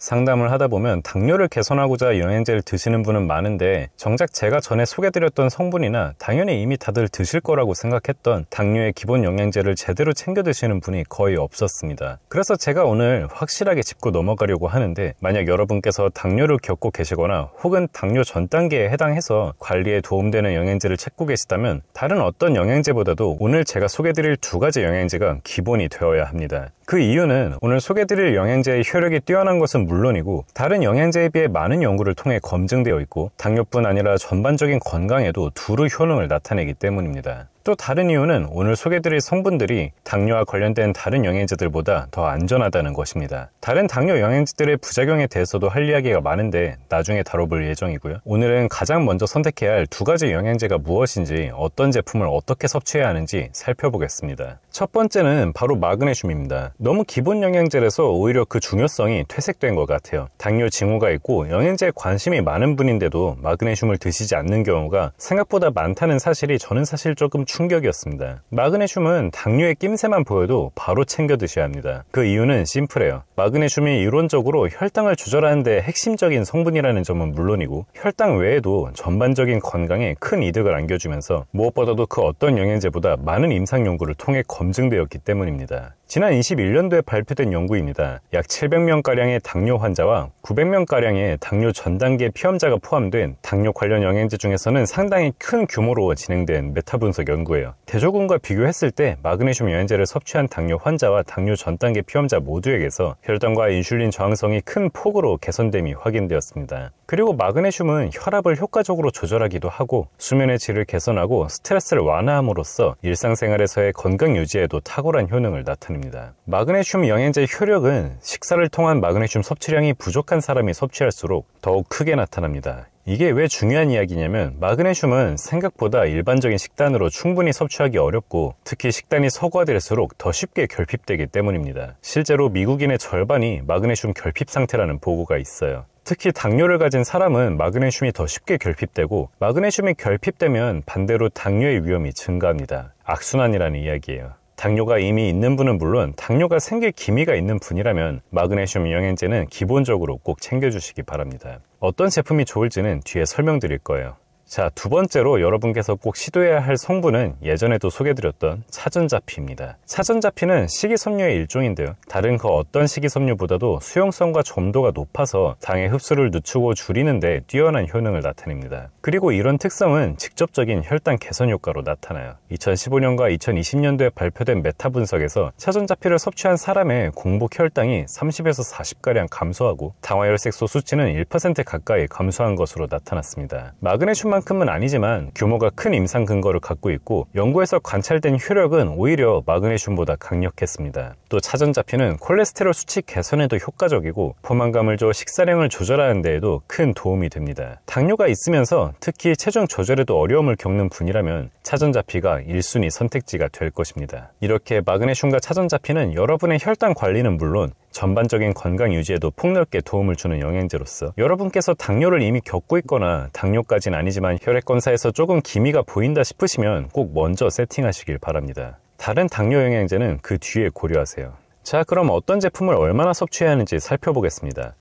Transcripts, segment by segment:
상담을 하다 보면 당뇨를 개선하고자 영양제를 드시는 분은 많은데 정작 제가 전에 소개드렸던 성분이나 당연히 이미 다들 드실 거라고 생각했던 당뇨의 기본 영양제를 제대로 챙겨 드시는 분이 거의 없었습니다. 그래서 제가 오늘 확실하게 짚고 넘어가려고 하는데 만약 여러분께서 당뇨를 겪고 계시거나 혹은 당뇨 전 단계에 해당해서 관리에 도움되는 영양제를 찾고 계시다면 다른 어떤 영양제보다도 오늘 제가 소개드릴 두 가지 영양제가 기본이 되어야 합니다. 그 이유는 오늘 소개드릴 영양제의 효력이 뛰어난 것은 물론이고 다른 영양제에 비해 많은 연구를 통해 검증되어 있고 당뇨뿐 아니라 전반적인 건강에도 두루 효능을 나타내기 때문입니다. 또 다른 이유는 오늘 소개드릴 성분들이 당뇨와 관련된 다른 영양제들보다 더 안전하다는 것입니다. 다른 당뇨 영양제들의 부작용에 대해서도 할 이야기가 많은데 나중에 다뤄볼 예정이고요. 오늘은 가장 먼저 선택해야 할 두 가지 영양제가 무엇인지 어떤 제품을 어떻게 섭취해야 하는지 살펴보겠습니다. 첫 번째는 바로 마그네슘입니다. 너무 기본 영양제라서 오히려 그 중요성이 퇴색된 것 같아요. 당뇨 징후가 있고 영양제에 관심이 많은 분인데도 마그네슘을 드시지 않는 경우가 생각보다 많다는 사실이 저는 사실 조금 충격이었습니다. 마그네슘은 당뇨의 낌새만 보여도 바로 챙겨 드셔야 합니다. 그 이유는 심플해요. 마그네슘이 이론적으로 혈당을 조절하는 데 핵심적인 성분이라는 점은 물론이고 혈당 외에도 전반적인 건강에 큰 이득을 안겨주면서 무엇보다도 그 어떤 영양제보다 많은 임상 연구를 통해 검증되었기 때문입니다. 지난 21년도에 발표된 연구입니다. 약 700명가량의 당뇨 환자와 900명가량의 당뇨 전 단계 피험자가 포함된 당뇨 관련 영양제 중에서는 상당히 큰 규모로 진행된 메타분석 연구예요. 대조군과 비교했을 때 마그네슘 영양제를 섭취한 당뇨 환자와 당뇨 전 단계 피험자 모두에게서 혈당과 인슐린 저항성이 큰 폭으로 개선됨이 확인되었습니다. 그리고 마그네슘은 혈압을 효과적으로 조절하기도 하고 수면의 질을 개선하고 스트레스를 완화함으로써 일상생활에서의 건강 유지에도 탁월한 효능을 나타냅니다. 마그네슘입니다. 마그네슘 영양제의 효력은 식사를 통한 마그네슘 섭취량이 부족한 사람이 섭취할수록 더욱 크게 나타납니다. 이게 왜 중요한 이야기냐면 마그네슘은 생각보다 일반적인 식단으로 충분히 섭취하기 어렵고 특히 식단이 서구화될수록 더 쉽게 결핍되기 때문입니다. 실제로 미국인의 절반이 마그네슘 결핍 상태라는 보고가 있어요. 특히 당뇨를 가진 사람은 마그네슘이 더 쉽게 결핍되고 마그네슘이 결핍되면 반대로 당뇨의 위험이 증가합니다. 악순환이라는 이야기예요. 당뇨가 이미 있는 분은 물론 당뇨가 생길 기미가 있는 분이라면 마그네슘 영양제는 기본적으로 꼭 챙겨주시기 바랍니다. 어떤 제품이 좋을지는 뒤에 설명드릴 거예요. 자, 두 번째로 여러분께서 꼭 시도해야 할 성분은 예전에도 소개드렸던 차전자피입니다. 차전자피는 식이섬유의 일종인데요. 다른 그 어떤 식이섬유보다도 수용성과 점도가 높아서 당의 흡수를 늦추고 줄이는데 뛰어난 효능을 나타냅니다. 그리고 이런 특성은 직접적인 혈당 개선 효과로 나타나요. 2015년과 2020년도에 발표된 메타 분석에서 차전자피를 섭취한 사람의 공복 혈당이 30에서 40가량 감소하고 당화혈색소 수치는 1% 가까이 감소한 것으로 나타났습니다. 마그네슘 수준큼은 아니지만 규모가 큰 임상 근거를 갖고 있고 연구에서 관찰된 효력은 오히려 마그네슘보다 강력했습니다. 또 차전자피는 콜레스테롤 수치 개선에도 효과적이고 포만감을 줘 식사량을 조절하는 데에도 큰 도움이 됩니다. 당뇨가 있으면서 특히 체중 조절에도 어려움을 겪는 분이라면 차전자피가 1순위 선택지가 될 것입니다. 이렇게 마그네슘과 차전자피는 여러분의 혈당 관리는 물론 전반적인 건강 유지에도 폭넓게 도움을 주는 영양제로서 여러분께서 당뇨를 이미 겪고 있거나 당뇨까진 아니지만 혈액 검사에서 조금 기미가 보인다 싶으시면 꼭 먼저 세팅하시길 바랍니다. 다른 당뇨 영양제는 그 뒤에 고려하세요. 자, 그럼 어떤 제품을 얼마나 섭취해야 하는지 살펴보겠습니다.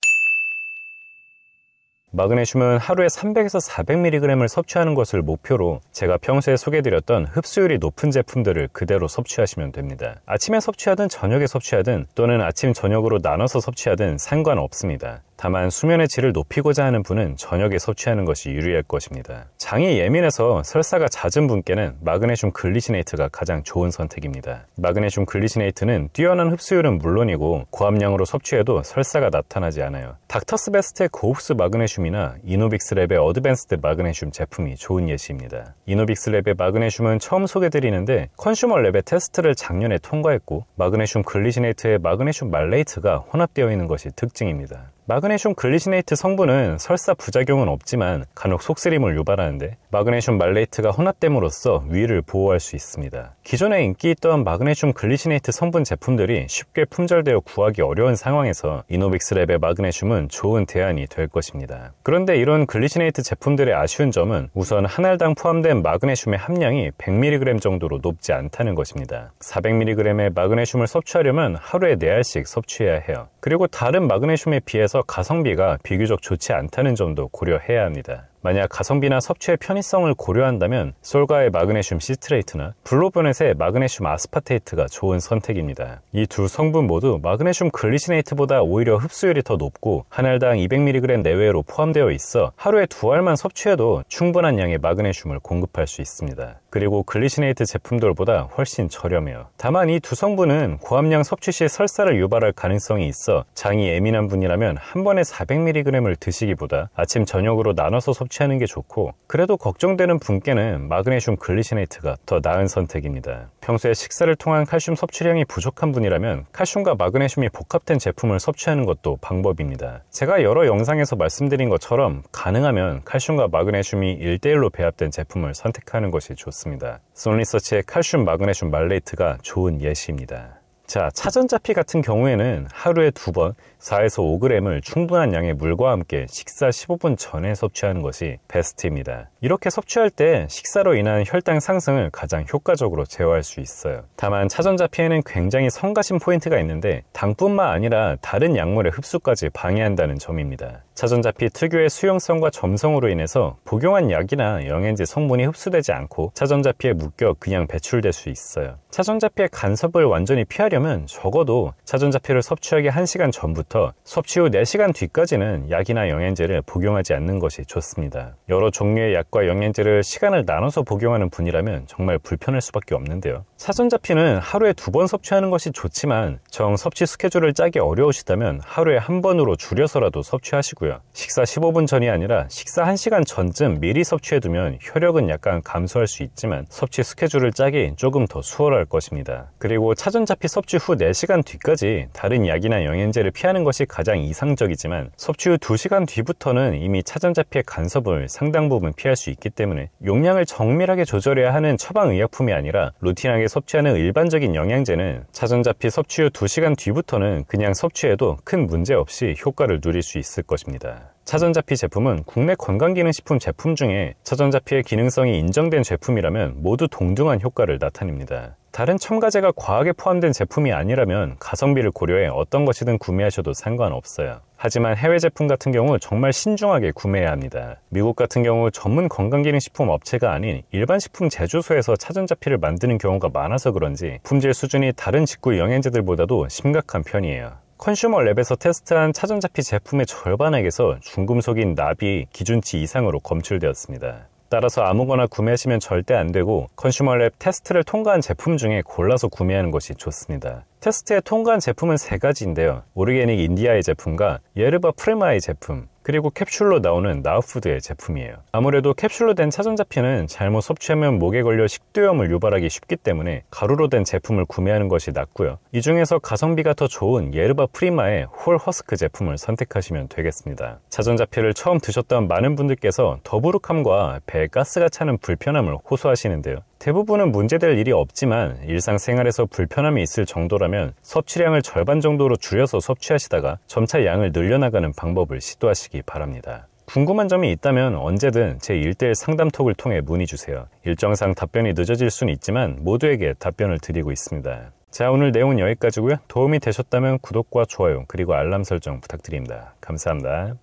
마그네슘은 하루에 300에서 400mg을 섭취하는 것을 목표로 제가 평소에 소개드렸던 흡수율이 높은 제품들을 그대로 섭취하시면 됩니다. 아침에 섭취하든 저녁에 섭취하든 또는 아침 저녁으로 나눠서 섭취하든 상관없습니다. 다만 수면의 질을 높이고자 하는 분은 저녁에 섭취하는 것이 유리할 것입니다. 장이 예민해서 설사가 잦은 분께는 마그네슘 글리시네이트가 가장 좋은 선택입니다. 마그네슘 글리시네이트는 뛰어난 흡수율은 물론이고 고함량으로 섭취해도 설사가 나타나지 않아요. 닥터스베스트의 고흡수 마그네슘이나 이노빅스랩의 어드밴스드 마그네슘 제품이 좋은 예시입니다. 이노빅스랩의 마그네슘은 처음 소개드리는데 컨슈머랩의 테스트를 작년에 통과했고 마그네슘 글리시네이트의 마그네슘 말레이트가 혼합되어 있는 것이 특징입니다. 마그네슘 글리시네이트 성분은 설사 부작용은 없지만 간혹 속쓰림을 유발하는데 마그네슘 말레이트가 혼합됨으로써 위를 보호할 수 있습니다. 기존에 인기 있던 마그네슘 글리시네이트 성분 제품들이 쉽게 품절되어 구하기 어려운 상황에서 이노빅스랩의 마그네슘은 좋은 대안이 될 것입니다. 그런데 이런 글리시네이트 제품들의 아쉬운 점은 우선 한 알당 포함된 마그네슘의 함량이 100mg 정도로 높지 않다는 것입니다. 400mg의 마그네슘을 섭취하려면 하루에 4알씩 섭취해야 해요. 그리고 다른 마그네슘에 비해서 비해서 가성비가 비교적 좋지 않다는 점도 고려해야 합니다. 만약 가성비나 섭취의 편의성을 고려한다면 솔가의 마그네슘 시트레이트나 블로보넷의 마그네슘 아스파테이트가 좋은 선택입니다. 이 두 성분 모두 마그네슘 글리시네이트보다 오히려 흡수율이 더 높고 한 알당 200mg 내외로 포함되어 있어 하루에 두 알만 섭취해도 충분한 양의 마그네슘을 공급할 수 있습니다. 그리고 글리시네이트 제품들보다 훨씬 저렴해요. 다만 이 두 성분은 고함량 섭취 시 설사를 유발할 가능성이 있어 장이 예민한 분이라면 한 번에 400mg을 드시기보다 아침 저녁으로 나눠서 섭취하는 게 좋고 그래도 걱정되는 분께는 마그네슘 글리시네이트가 더 나은 선택입니다. 평소에 식사를 통한 칼슘 섭취량이 부족한 분이라면 칼슘과 마그네슘이 복합된 제품을 섭취하는 것도 방법입니다. 제가 여러 영상에서 말씀드린 것처럼 가능하면 칼슘과 마그네슘이 1대1로 배합된 제품을 선택하는 것이 좋습니다. 나왔습니다. 손리서치의 칼슘 마그네슘 말레이트가 좋은 예시입니다. 자, 차전자피 같은 경우에는 하루에 두번 4에서 5g을 충분한 양의 물과 함께 식사 15분 전에 섭취하는 것이 베스트입니다. 이렇게 섭취할 때 식사로 인한 혈당 상승을 가장 효과적으로 제어할 수 있어요. 다만 차전자 피에는 굉장히 성가신 포인트가 있는데 당뿐만 아니라 다른 약물의 흡수까지 방해한다는 점입니다. 차전자 피 특유의 수용성과 점성으로 인해서 복용한 약이나 영양제 성분이 흡수되지 않고 차전자 피에 묶여 그냥 배출될 수 있어요. 차전자 피의 간섭을 완전히 피하려면 적어도 차전자 피를 섭취하기 1시간 전부터 시부터 섭취 후 4시간 뒤까지는 약이나 영양제를 복용하지 않는 것이 좋습니다. 여러 종류의 약과 영양제를 시간을 나눠서 복용하는 분이라면 정말 불편할 수밖에 없는데요. 사전잡피는 하루에 두 번 섭취하는 것이 좋지만 정 섭취 스케줄을 짜기 어려우시다면 하루에 한 번으로 줄여서라도 섭취하시고요. 식사 15분 전이 아니라 식사 1시간 전쯤 미리 섭취해두면 혈력은 약간 감소할 수 있지만 섭취 스케줄을 짜기 조금 더 수월할 것입니다. 그리고 차전잡피 섭취 후 4시간 뒤까지 다른 약이나 영양제를 피하는 하는 것이 가장 이상적이지만 섭취 후 2시간 뒤부터는 이미 차전자피의 간섭을 상당 부분 피할 수 있기 때문에 용량을 정밀하게 조절해야 하는 처방의약품이 아니라 루틴하게 섭취하는 일반적인 영양제는 차전자피 섭취 후 2시간 뒤부터는 그냥 섭취해도 큰 문제 없이 효과를 누릴 수 있을 것입니다. 차전자피 제품은 국내 건강기능식품 제품 중에 차전자피의 기능성이 인정된 제품이라면 모두 동등한 효과를 나타냅니다. 다른 첨가제가 과하게 포함된 제품이 아니라면 가성비를 고려해 어떤 것이든 구매하셔도 상관없어요. 하지만 해외 제품 같은 경우 정말 신중하게 구매해야 합니다. 미국 같은 경우 전문 건강기능식품 업체가 아닌 일반 식품 제조소에서 차전자피를 만드는 경우가 많아서 그런지 품질 수준이 다른 직구 영양제들보다도 심각한 편이에요. 컨슈머 랩에서 테스트한 차전자피 제품의 절반에게서 중금속인 납이 기준치 이상으로 검출되었습니다. 따라서 아무거나 구매하시면 절대 안 되고 컨슈머랩 테스트를 통과한 제품 중에 골라서 구매하는 것이 좋습니다. 테스트에 통과한 제품은 세 가지인데요. 오르게닉 인디아의 제품과 예르바 프레마의 제품, 그리고 캡슐로 나오는 나우푸드의 제품이에요. 아무래도 캡슐로 된 차전자피는 잘못 섭취하면 목에 걸려 식도염을 유발하기 쉽기 때문에 가루로 된 제품을 구매하는 것이 낫고요. 이 중에서 가성비가 더 좋은 예르바 프리마의 홀 허스크 제품을 선택하시면 되겠습니다. 차전자피를 처음 드셨던 많은 분들께서 더부룩함과 배에 가스가 차는 불편함을 호소하시는데요. 대부분은 문제될 일이 없지만 일상생활에서 불편함이 있을 정도라면 섭취량을 절반 정도로 줄여서 섭취하시다가 점차 양을 늘려나가는 방법을 시도하시기 바랍니다. 궁금한 점이 있다면 언제든 제1대일 상담톡을 통해 문의 주세요. 일정상 답변이 늦어질 수는 있지만 모두에게 답변을 드리고 있습니다. 자 오늘 내용은 여기까지고요. 도움이 되셨다면 구독과 좋아요 그리고 알람 설정 부탁드립니다. 감사합니다.